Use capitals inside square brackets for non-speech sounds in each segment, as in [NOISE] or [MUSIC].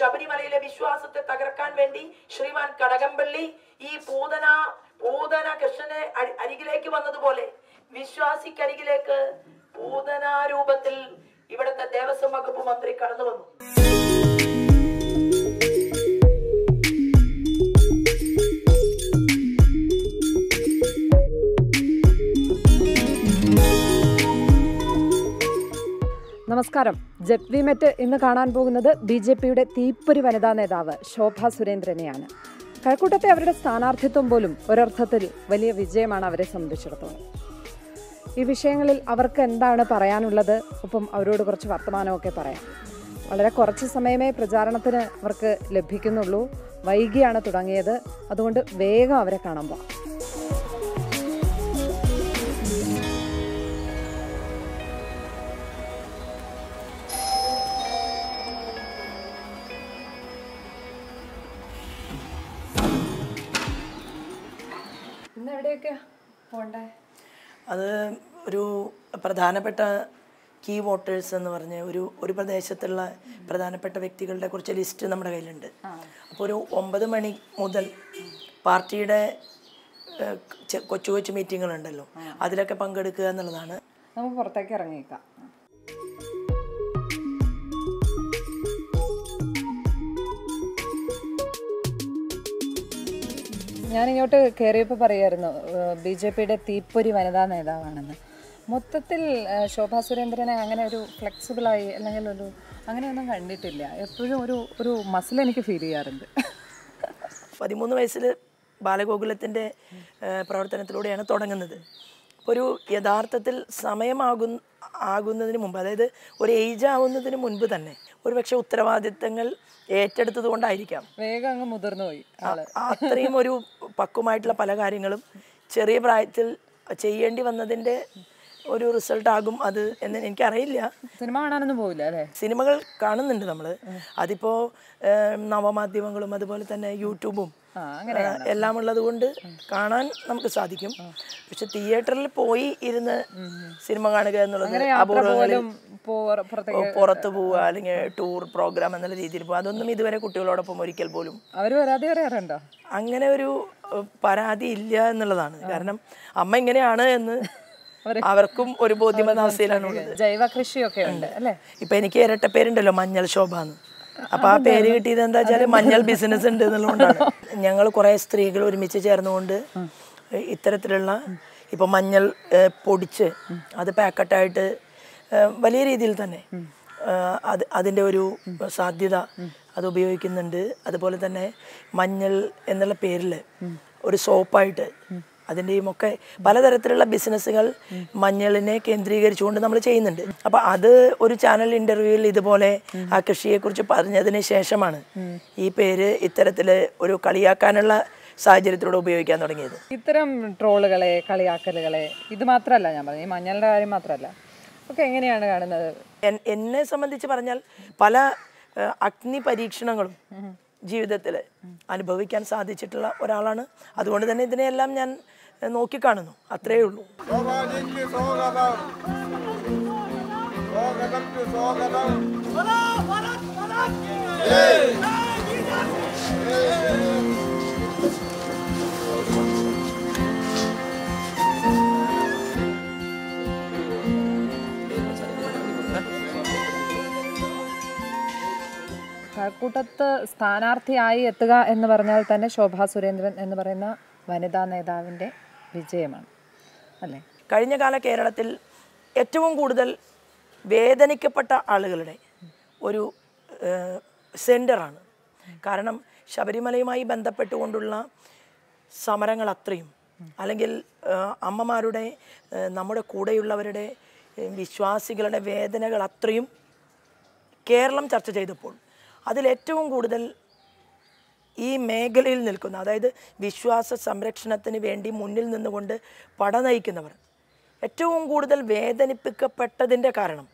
ശബരിമലയിലെ വിശ്വാസത്തെ തകർക്കാൻ വേണ്ടി ശ്രീമാൻ കടകംപള്ളി ഈ പൂതന പൂതന കൃഷ്ണനെ അരികിലേക്ക് വന്നതുപോലെ വിശ്വാസിക്കരികിലേക്ക് പൂതനാരൂപത്തിൽ ഇവിടുത്തെ ദേവസ്വം വകുപ്പ് മന്ത്രി കടന്നു വന്നു നമസ്കാരം ജെറ്റ് വിമെറ്റ് ഇന്ന് കാണാൻ പോകുന്നത് ബി ജെ പിയുടെ തീപ്പൊരി വനിതാ നേതാവ് ശോഭ സുരേന്ദ്രനെയാണ് കഴക്കൂട്ടത്തെ അവരുടെ സ്ഥാനാർത്ഥിത്വം പോലും ഒരർത്ഥത്തിൽ വലിയ വിജയമാണ് അവരെ സംബന്ധിച്ചിടത്തോളം ഈ വിഷയങ്ങളിൽ അവർക്ക് എന്താണ് പറയാനുള്ളത് ഒപ്പം അവരോട് കുറച്ച് വർത്തമാനമൊക്കെ പറയാം വളരെ കുറച്ച് സമയമേ പ്രചാരണത്തിന് അവർക്ക് ലഭിക്കുന്നുള്ളൂ വൈകിയാണ് തുടങ്ങിയത് അതുകൊണ്ട് വേഗം അവരെ കാണാൻ പോകാം കണ്ടേ അത് ഒരു പ്രധാനപ്പെട്ട കീ വോട്ടേഴ്സ് എന്ന് പറഞ്ഞ് ഒരു ഒരു പ്രദേശത്തുള്ള പ്രധാനപ്പെട്ട വ്യക്തികളുടെ കുറച്ച് ലിസ്റ്റ് നമ്മുടെ കയ്യിലുണ്ട് അപ്പോൾ ഒരു ഒമ്പത് മണി മുതൽ പാർട്ടിയുടെ കൊച്ചു കൊച്ചു മീറ്റിങ്ങുകളുണ്ടല്ലോ അതിലൊക്കെ പങ്കെടുക്കുക എന്നുള്ളതാണ് നമുക്ക് പുറത്തേക്ക് ഇറങ്ങിയേക്കാം ഞാൻ ഇങ്ങോട്ട് കയറിയപ്പോൾ പറയായിരുന്നു ബി ജെ പിയുടെ തീപ്പൊരി വനിതാ നേതാവാണെന്ന് മൊത്തത്തിൽ ശോഭാ സുരേന്ദ്രനെ അങ്ങനെ ഒരു ഫ്ലെക്സിബിളായി അല്ലെങ്കിൽ ഒരു അങ്ങനെയൊന്നും കണ്ടിട്ടില്ല എപ്പോഴും ഒരു ഒരു മസിൽ എനിക്ക് ഫീൽ ചെയ്യാറുണ്ട് പതിമൂന്ന് വയസ്സിൽ ബാലഗോകുലത്തിൻ്റെ പ്രവർത്തനത്തിലൂടെയാണ് തുടങ്ങുന്നത് ഒരു യഥാർത്ഥത്തിൽ സമയമാകുന്ന ആകുന്നതിന് മുമ്പ് അതായത് ഒരു ഏജ് ആവുന്നതിന് മുൻപ് തന്നെ ഒരുപക്ഷെ ഉത്തരവാദിത്തങ്ങൾ ഏറ്റെടുത്തത് കൊണ്ടായിരിക്കാം വേഗം അങ്ങ് മുതിർന്നു പോയി അത്രയും ഒരു പക്വമായിട്ടുള്ള പല കാര്യങ്ങളും ചെറിയ പ്രായത്തിൽ ചെയ്യേണ്ടി വന്നതിൻ്റെ ഒരു റിസൾട്ട് ആകും അത് എന്ന് എനിക്കറിയില്ല സിനിമ കാണാനൊന്നും പോവില്ല അല്ലേ സിനിമകൾ കാണുന്നുണ്ട് നമ്മൾ അതിപ്പോൾ നവമാധ്യമങ്ങളും അതുപോലെ തന്നെ യൂട്യൂബും എല്ലാം ഉള്ളത് കൊണ്ട് കാണാൻ നമുക്ക് സാധിക്കും പക്ഷെ തിയേറ്ററിൽ പോയി ഇരുന്ന് സിനിമ കാണുക എന്നുള്ളത് അപൂർവങ്ങളിൽ പുറത്ത് പോവുക അല്ലെങ്കിൽ ടൂർ പ്രോഗ്രാം എന്നുള്ള രീതിയിൽ പോവുക അതൊന്നും ഇതുവരെ കുട്ടികളോടൊപ്പം ഒരിക്കൽ പോലും അവർ അങ്ങനെ ഒരു പരാതി ഇല്ല എന്നുള്ളതാണ് കാരണം അമ്മ ഇങ്ങനെയാണ് എന്ന് അവർക്കും ഒരു ബോധ്യമതാവസ്ഥയിലാണ് ഉള്ളത് ജൈവ കൃഷിയൊക്കെ ഉണ്ട് അല്ലേ ഇപ്പൊ എനിക്ക് ഇരട്ട പേരുണ്ടല്ലോ മഞ്ഞൾ ശോഭ എന്ന് അപ്പൊ ആ പേര് കിട്ടിയത് എന്താ വെച്ചാല് മഞ്ഞൾ ബിസിനസ് ഉണ്ട് എന്നുള്ളതുകൊണ്ടാണ് ഞങ്ങൾ കുറെ സ്ത്രീകൾ ഒരുമിച്ച് ചേർന്നുകൊണ്ട് ഇത്തരത്തിലുള്ള ഇപ്പൊ മഞ്ഞൾ പൊടിച്ച് അത് പാക്കറ്റായിട്ട് വലിയ രീതിയിൽ തന്നെ അത് അതിൻ്റെ ഒരു സാധ്യത അത് ഉപയോഗിക്കുന്നുണ്ട് അതുപോലെ തന്നെ മഞ്ഞൾ എന്നുള്ള പേരിൽ ഒരു സോപ്പായിട്ട് അതിൻ്റെയും ഒക്കെ പലതരത്തിലുള്ള ബിസിനസ്സുകൾ മഞ്ഞളിനെ കേന്ദ്രീകരിച്ചുകൊണ്ട് നമ്മൾ ചെയ്യുന്നുണ്ട് അപ്പൊ അത് ഒരു ചാനൽ ഇന്റർവ്യൂവിൽ ഇതുപോലെ ആ കുറിച്ച് പറഞ്ഞതിന് ശേഷമാണ് ഈ പേര് ഇത്തരത്തിൽ ഒരു കളിയാക്കാനുള്ള സാഹചര്യത്തിലൂടെ ഉപയോഗിക്കാൻ തുടങ്ങിയത് ഇത്തരം ട്രോളുകളെ കളിയാക്കലുകളെ ഇത് മാത്രമല്ല ഞാൻ പറഞ്ഞു മഞ്ഞളുടെ കാര്യം മാത്രമല്ല ഒക്കെ എങ്ങനെയാണ് കാണുന്നത് എന്നെ സംബന്ധിച്ച് പറഞ്ഞാൽ പല അഗ്നി പരീക്ഷണങ്ങളും ജീവിതത്തിൽ അനുഭവിക്കാൻ സാധിച്ചിട്ടുള്ള ഒരാളാണ് അതുകൊണ്ട് തന്നെ ഇതിനെയെല്ലാം ഞാൻ നോക്കിക്കാണുന്നു അത്രയേ ഉള്ളൂ കഴക്കൂട്ടത്ത് സ്ഥാനാർത്ഥിയായി എത്തുക എന്ന് പറഞ്ഞാൽ തന്നെ ശോഭാ സുരേന്ദ്രൻ എന്ന് പറയുന്ന വനിതാ നേതാവിൻ്റെ വിജയമാണ് അല്ലേ കഴിഞ്ഞ കാല കേരളത്തിൽ ഏറ്റവും കൂടുതൽ വേദനിക്കപ്പെട്ട ആളുകളുടെ ഒരു സെൻറ്ററാണ് കാരണം ശബരിമലയുമായി ബന്ധപ്പെട്ടുകൊണ്ടുള്ള സമരങ്ങൾ അത്രയും അല്ലെങ്കിൽ അമ്മമാരുടെ നമ്മുടെ കൂടെയുള്ളവരുടെ വിശ്വാസികളുടെ വേദനകൾ അത്രയും കേരളം ചർച്ച ചെയ്തപ്പോൾ അതിലേറ്റവും കൂടുതൽ ഈ മേഖലയിൽ നിൽക്കുന്ന അതായത് വിശ്വാസ സംരക്ഷണത്തിന് വേണ്ടി മുന്നിൽ നിന്നുകൊണ്ട് പട നയിക്കുന്നവർ ഏറ്റവും കൂടുതൽ വേദനിപ്പിക്കപ്പെട്ടതിൻ്റെ കാരണം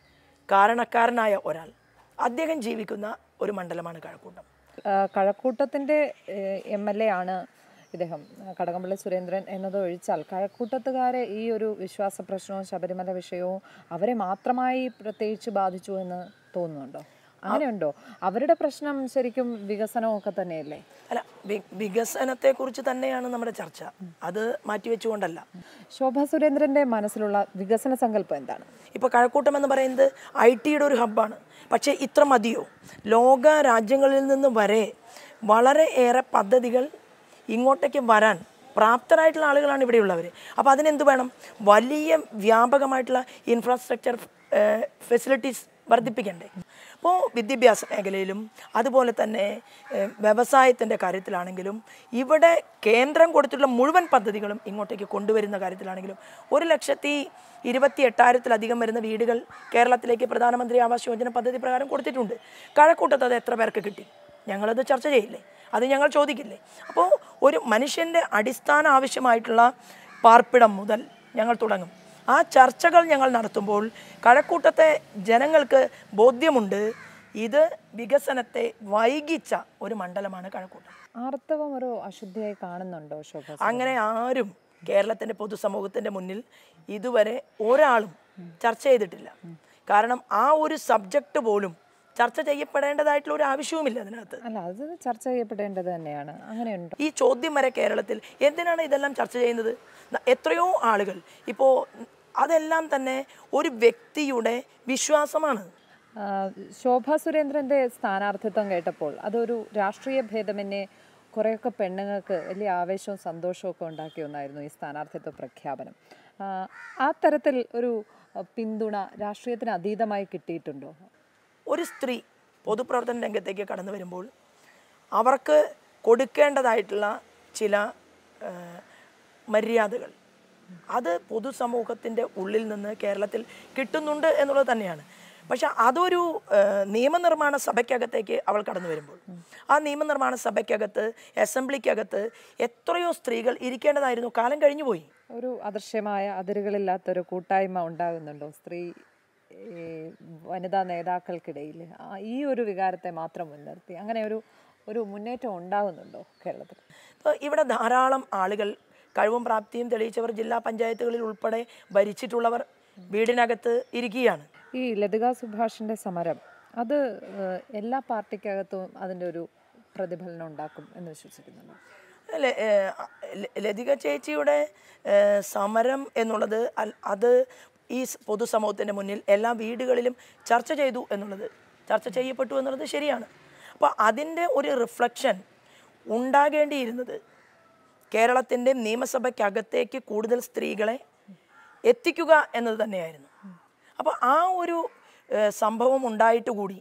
കാരണക്കാരനായ ഒരാൾ അദ്ദേഹം ജീവിക്കുന്ന ഒരു മണ്ഡലമാണ് കഴക്കൂട്ടം കഴക്കൂട്ടത്തിൻ്റെ എം എൽ എ ആണ് ഇദ്ദേഹം കടകംപള്ളി സുരേന്ദ്രൻ ഒഴിച്ചാൽ കഴക്കൂട്ടത്തുകാരെ ഈ ഒരു വിശ്വാസ പ്രശ്നവും ശബരിമല വിഷയവും അവരെ മാത്രമായി പ്രത്യേകിച്ച് ബാധിച്ചു എന്ന് തോന്നുന്നുണ്ടോ അങ്ങനെയുണ്ടോ അവരുടെ പ്രശ്നം ശരിക്കും വികസനമൊക്കെ തന്നെയല്ലേ അല്ല വികസനത്തെ കുറിച്ച് തന്നെയാണ് നമ്മുടെ ചർച്ച അത് മാറ്റിവെച്ചുകൊണ്ടല്ല ശോഭ സുരേന്ദ്രന്റെ മനസ്സിലുള്ള വികസന സങ്കല്പം എന്താണ് ഇപ്പൊ കഴക്കൂട്ടം എന്ന് പറയുന്നത് ഐ ടിയുടെ ഒരു ഹബ്ബാണ് പക്ഷേ ഇത്ര മതിയോ ലോക രാജ്യങ്ങളിൽ നിന്ന് വരെ വളരെ ഏറെ പദ്ധതികൾ ഇങ്ങോട്ടേക്ക് വരാൻ പ്രാപ്തരായിട്ടുള്ള ആളുകളാണ് ഇവിടെയുള്ളവർ അപ്പോൾ അതിനെന്ത് വേണം വലിയ വ്യാപകമായിട്ടുള്ള ഇൻഫ്രാസ്ട്രക്ചർ ഫെസിലിറ്റീസ് വർദ്ധിപ്പിക്കണ്ടേ അപ്പോൾ വിദ്യാഭ്യാസ മേഖലയിലും അതുപോലെ തന്നെ വ്യവസായത്തിൻ്റെ കാര്യത്തിലാണെങ്കിലും ഇവിടെ കേന്ദ്രം കൊടുത്തിട്ടുള്ള മുഴുവൻ പദ്ധതികളും ഇങ്ങോട്ടേക്ക് കൊണ്ടുവരുന്ന കാര്യത്തിലാണെങ്കിലും ഒരു ലക്ഷത്തി ഇരുപത്തി എട്ടായിരത്തിലധികം വരുന്ന വീടുകൾ കേരളത്തിലേക്ക് പ്രധാനമന്ത്രി ആവാസ് യോജന പദ്ധതി പ്രകാരം കൊടുത്തിട്ടുണ്ട് കഴക്കൂട്ടത്ത് അത് എത്ര പേർക്ക് കിട്ടി ഞങ്ങളത് ചർച്ച ചെയ്യില്ലേ അത് ഞങ്ങൾ ചോദിക്കില്ലേ അപ്പോൾ ഒരു മനുഷ്യൻ്റെ അടിസ്ഥാന ആവശ്യമായിട്ടുള്ള പാർപ്പിടം മുതൽ ഞങ്ങൾ തുടങ്ങും ആ ചർച്ചകൾ ഞങ്ങൾ നടത്തുമ്പോൾ കഴക്കൂട്ടത്തെ ജനങ്ങൾക്ക് ബോധ്യമുണ്ട് ഇത് വികസനത്തെ വൈകിച്ച ഒരു മണ്ഡലമാണ് കഴക്കൂട്ടം ആർത്തവം ഒരു അശുദ്ധിയായി കാണുന്നുണ്ടോ ശോഭ അങ്ങനെ ആരും കേരളത്തിൻ്റെ പൊതുസമൂഹത്തിൻ്റെ മുന്നിൽ ഇതുവരെ ഒരാളും ചർച്ച ചെയ്തിട്ടില്ല കാരണം ആ ഒരു സബ്ജക്റ്റ് പോലും ചർച്ച ചെയ്യപ്പെടേണ്ടതായിട്ടുള്ള ഒരു ആവശ്യവുമില്ല അതിനകത്ത് അല്ല അത് ചർച്ച ചെയ്യപ്പെടേണ്ടത് തന്നെയാണ് അങ്ങനെയുണ്ട് ഈ ചോദ്യം വരെ കേരളത്തിൽ എന്തിനാണ് ഇതെല്ലാം ചർച്ച ചെയ്യുന്നത് എത്രയോ ആളുകൾ ഇപ്പോൾ അതെല്ലാം തന്നെ ഒരു വ്യക്തിയുടെ വിശ്വാസമാണ് ശോഭ സുരേന്ദ്രന്റെ സ്ഥാനാർത്ഥിത്വം കേട്ടപ്പോൾ അതൊരു രാഷ്ട്രീയ ഭേദമെന്നെ കുറേയൊക്കെ പെണ്ണുങ്ങൾക്ക് വലിയ ആവേശവും സന്തോഷവും ഒക്കെ ഉണ്ടാക്കി ഒന്നായിരുന്നു ഈ സ്ഥാനാർത്ഥിത്വ പ്രഖ്യാപനം ആ തരത്തിൽ ഒരു പിന്തുണ രാഷ്ട്രീയത്തിന് അതീതമായി കിട്ടിയിട്ടുണ്ടോ ഒരു സ്ത്രീ പൊതുപ്രവർത്തന രംഗത്തേക്ക് കടന്നു വരുമ്പോൾ അവർക്ക് കൊടുക്കേണ്ടതായിട്ടുള്ള ചില മര്യാദകൾ അത് പൊതുസമൂഹത്തിൻ്റെ ഉള്ളിൽ നിന്ന് കേരളത്തിൽ കിട്ടുന്നുണ്ട് എന്നുള്ളത് തന്നെയാണ് പക്ഷെ അതൊരു നിയമനിർമ്മാണ സഭയ്ക്കകത്തേക്ക് അവൾ കടന്നു വരുമ്പോൾ ആ നിയമനിർമ്മാണ സഭയ്ക്കകത്ത് അസംബ്ലിക്കകത്ത് എത്രയോ സ്ത്രീകൾ ഇരിക്കേണ്ടതായിരുന്നു കാലം കഴിഞ്ഞു പോയി ഒരു അദൃശ്യമായ അതിരുകളില്ലാത്തൊരു കൂട്ടായ്മ ഉണ്ടാകുന്നുണ്ടോ സ്ത്രീ വനിതാ നേതാക്കൾക്കിടയിൽ ഈ ഒരു വികാരത്തെ മാത്രം മുൻനിർത്തി അങ്ങനെ ഒരു ഒരു മുന്നേറ്റം ഉണ്ടാകുന്നുണ്ടോ കേരളത്തിൽ ഇവിടെ ധാരാളം ആളുകൾ കഴിവും പ്രാപ്തിയും തെളിയിച്ചവർ ജില്ലാ പഞ്ചായത്തുകളിൽ ഉൾപ്പെടെ ഭരിച്ചിട്ടുള്ളവർ വീടിനകത്ത് ഇരിക്കുകയാണ് ഈ ലതിക സുഭാഷിന്റെ സമരം അത് എല്ലാ പാർട്ടിക്കകത്തും അതിൻ്റെ ഒരു പ്രതിഫലനം ഉണ്ടാക്കും എന്ന് വിശ്വസിക്കുന്നുണ്ട് ലതിക ചേച്ചിയുടെ സമരം എന്നുള്ളത് അത് ഈ പൊതുസമൂഹത്തിൻ്റെ മുന്നിൽ എല്ലാ വീടുകളിലും ചർച്ച ചെയ്തു എന്നുള്ളത് ചർച്ച ചെയ്യപ്പെട്ടു എന്നുള്ളത് ശരിയാണ് അപ്പോൾ അതിൻ്റെ ഒരു റിഫ്ലക്ഷൻ ഉണ്ടാകേണ്ടിയിരുന്നത് കേരളത്തിൻ്റെ നിയമസഭയ്ക്കകത്തേക്ക് കൂടുതൽ സ്ത്രീകളെ എത്തിക്കുക എന്നത് തന്നെയായിരുന്നു അപ്പോൾ ആ ഒരു സംഭവം ഉണ്ടായിട്ട് കൂടി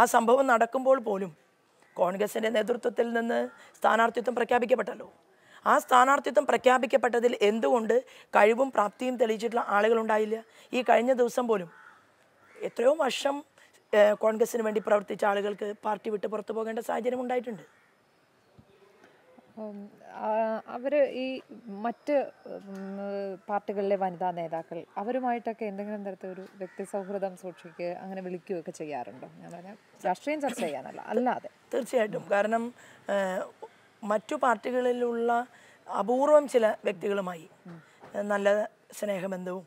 ആ സംഭവം നടക്കുമ്പോൾ പോലും കോൺഗ്രസിൻ്റെ നേതൃത്വത്തിൽ നിന്ന് സ്ഥാനാർത്ഥിത്വം പ്രഖ്യാപിക്കപ്പെട്ടല്ലോ ആ സ്ഥാനാർത്ഥിത്വം പ്രഖ്യാപിക്കപ്പെട്ടതിൽ എന്തുകൊണ്ട് കഴിവും പ്രാപ്തിയും തെളിയിച്ചിട്ടുള്ള ആളുകളുണ്ടായില്ല ഈ കഴിഞ്ഞ ദിവസം പോലും എത്രയോ വർഷം കോൺഗ്രസിന് വേണ്ടി പ്രവർത്തിച്ച ആളുകൾക്ക് പാർട്ടി വിട്ട് പുറത്തു പോകേണ്ട സാഹചര്യം ഉണ്ടായിട്ടുണ്ട് അവർ ഈ മറ്റ് പാർട്ടികളിലെ വനിതാ നേതാക്കൾ അവരുമായിട്ടൊക്കെ എന്തെങ്കിലും തരത്തിൽ ഒരു വ്യക്തി സൗഹൃദം സൂക്ഷിക്കുക അങ്ങനെ വിളിക്കുകയൊക്കെ ചെയ്യാറുണ്ടോ ഞാൻ പറഞ്ഞാൽ രാഷ്ട്രീയം ചർച്ച ചെയ്യാനല്ല അല്ലാതെ തീർച്ചയായിട്ടും കാരണം മറ്റു പാർട്ടികളിലുള്ള അപൂർവം ചില വ്യക്തികളുമായി നല്ല സ്നേഹബന്ധവും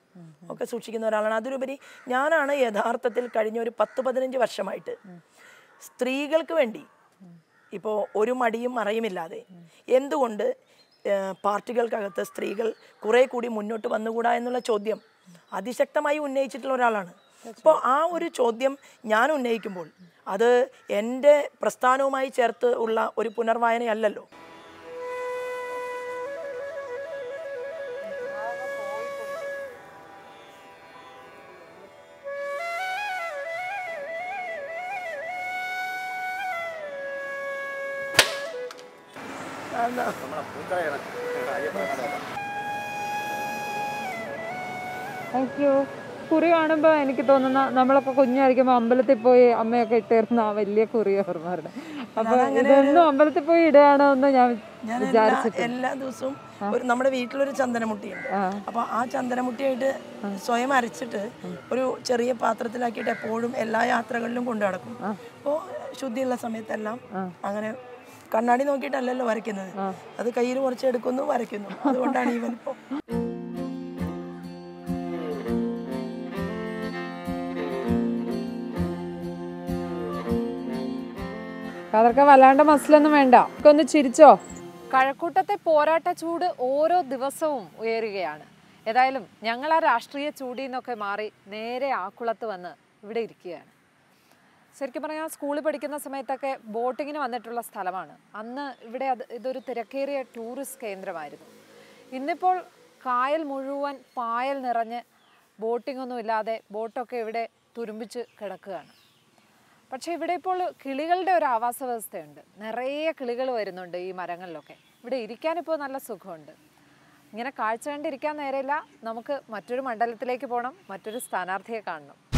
ഒക്കെ സൂക്ഷിക്കുന്ന ഒരാളാണ് അതിലുപരി ഞാനാണ് യഥാർത്ഥത്തിൽ കഴിഞ്ഞ ഒരു പത്ത് പതിനഞ്ച് വർഷമായിട്ട് സ്ത്രീകൾക്ക് വേണ്ടി ഇപ്പോൾ ഒരു മടിയും മറയുമില്ലാതെ എന്തുകൊണ്ട് പാർട്ടികൾക്കകത്ത് സ്ത്രീകൾ കുറേ കൂടി മുന്നോട്ട് വന്നുകൂടാ എന്നുള്ള ചോദ്യം അതിശക്തമായി ഉന്നയിച്ചിട്ടുള്ള ഒരാളാണ് അപ്പോൾ ആ ഒരു ചോദ്യം ഞാൻ ഉന്നയിക്കുമ്പോൾ അത് എൻ്റെ പ്രസ്ഥാനവുമായി ചേർത്ത് ഉള്ള ഒരു പുനർവായനയല്ലല്ലോ അയ്യോ കുറി കാണുമ്പോൾ എനിക്ക് തോന്നുന്ന നമ്മളൊക്കെ കുഞ്ഞായിരിക്കുമ്പോൾ അമ്പലത്തിൽ പോയി അമ്മയൊക്കെ ഇട്ടിരുന്ന ആ വലിയ കുറി ഓർമ്മ അപ്പൊ ഇതൊന്നും അമ്പലത്തിൽ പോയി ഇടുകയാണോ എന്ന് ഞാൻ വിചാരിച്ചിട്ട് എല്ലാ ദിവസവും ഒരു നമ്മുടെ വീട്ടിലൊരു ചന്ദനമുട്ടിയുണ്ട് അപ്പൊ ആ ചന്ദനമുട്ടിയായിട്ട് സ്വയം അരച്ചിട്ട് ഒരു ചെറിയ പാത്രത്തിലാക്കിയിട്ട് എപ്പോഴും എല്ലാ യാത്രകളിലും കൊണ്ടു നടക്കും അപ്പോൾ ശുദ്ധിയുള്ള സമയത്തെല്ലാം അങ്ങനെ കണ്ണാടി നോക്കിയിട്ടല്ലല്ലോ വരയ്ക്കുന്നത് അത് കയ്യിൽ കുറച്ച് എടുക്കുന്നു വരയ്ക്കുന്നു അതുകൊണ്ടാണ് ഈവൻ [LAUGHS] ഇപ്പോൾ അതൊക്കെ വല്ലാണ്ട് മസിലൊന്നും വേണ്ട ഒന്ന് ചിരിച്ചോ കഴക്കൂട്ടത്തെ പോരാട്ട ചൂട് ഓരോ ദിവസവും ഉയരുകയാണ് ഏതായാലും ഞങ്ങൾ ആ രാഷ്ട്രീയ ചൂടിൽ നിന്നൊക്കെ മാറി നേരെ ആക്കുളത്ത് വന്ന് ഇവിടെ ഇരിക്കുകയാണ് ശരിക്കും പറഞ്ഞാൽ സ്കൂളിൽ പഠിക്കുന്ന സമയത്തൊക്കെ ബോട്ടിങ്ങിന് വന്നിട്ടുള്ള സ്ഥലമാണ് അന്ന് ഇവിടെ അത് ഇതൊരു തിരക്കേറിയ ടൂറിസ്റ്റ് കേന്ദ്രമായിരുന്നു ഇന്നിപ്പോൾ കായൽ മുഴുവൻ പായൽ നിറഞ്ഞ് ബോട്ടിംഗ് ഒന്നും ഇല്ലാതെ ബോട്ടൊക്കെ ഇവിടെ തുരുമ്പിച്ച് കിടക്കുകയാണ് പക്ഷേ ഇവിടെ ഇപ്പോൾ കിളികളുടെ ഒരു ആവാസ വ്യവസ്ഥയുണ്ട് നിറയെ കിളികൾ വരുന്നുണ്ട് ഈ മരങ്ങളിലൊക്കെ ഇവിടെ ഇരിക്കാനിപ്പോൾ നല്ല സുഖമുണ്ട് ഇങ്ങനെ കാഴ്ച കണ്ടിരിക്കാൻ നേരമില്ല നമുക്ക് മറ്റൊരു മണ്ഡലത്തിലേക്ക് പോകണം മറ്റൊരു സ്ഥാനാർത്ഥിയെ കാണണം